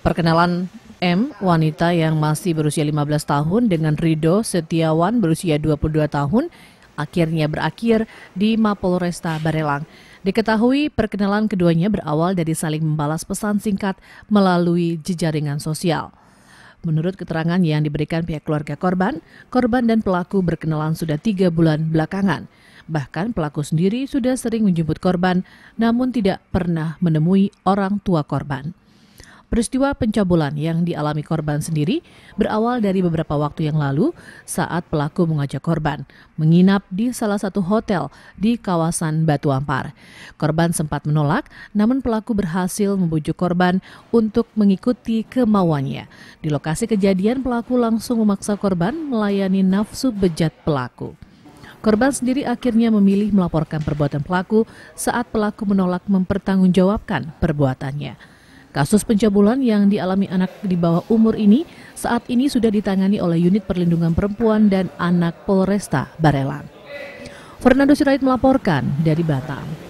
Perkenalan M, wanita yang masih berusia 15 tahun dengan Rido Setiawan berusia 22 tahun, akhirnya berakhir di Mapolresta Barelang. Diketahui perkenalan keduanya berawal dari saling membalas pesan singkat melalui jejaringan sosial. Menurut keterangan yang diberikan pihak keluarga korban, korban dan pelaku berkenalan sudah tiga bulan belakangan. Bahkan pelaku sendiri sudah sering menjemput korban, namun tidak pernah menemui orang tua korban. Peristiwa pencabulan yang dialami korban sendiri berawal dari beberapa waktu yang lalu saat pelaku mengajak korban menginap di salah satu hotel di kawasan Batu Ampar. Korban sempat menolak, namun pelaku berhasil membujuk korban untuk mengikuti kemauannya. Di lokasi kejadian, pelaku langsung memaksa korban melayani nafsu bejat pelaku. Korban sendiri akhirnya memilih melaporkan perbuatan pelaku saat pelaku menolak mempertanggungjawabkan perbuatannya. Kasus pencabulan yang dialami anak di bawah umur ini saat ini sudah ditangani oleh unit perlindungan perempuan dan anak Polresta Barelang. Fernando Sirait melaporkan dari Batam.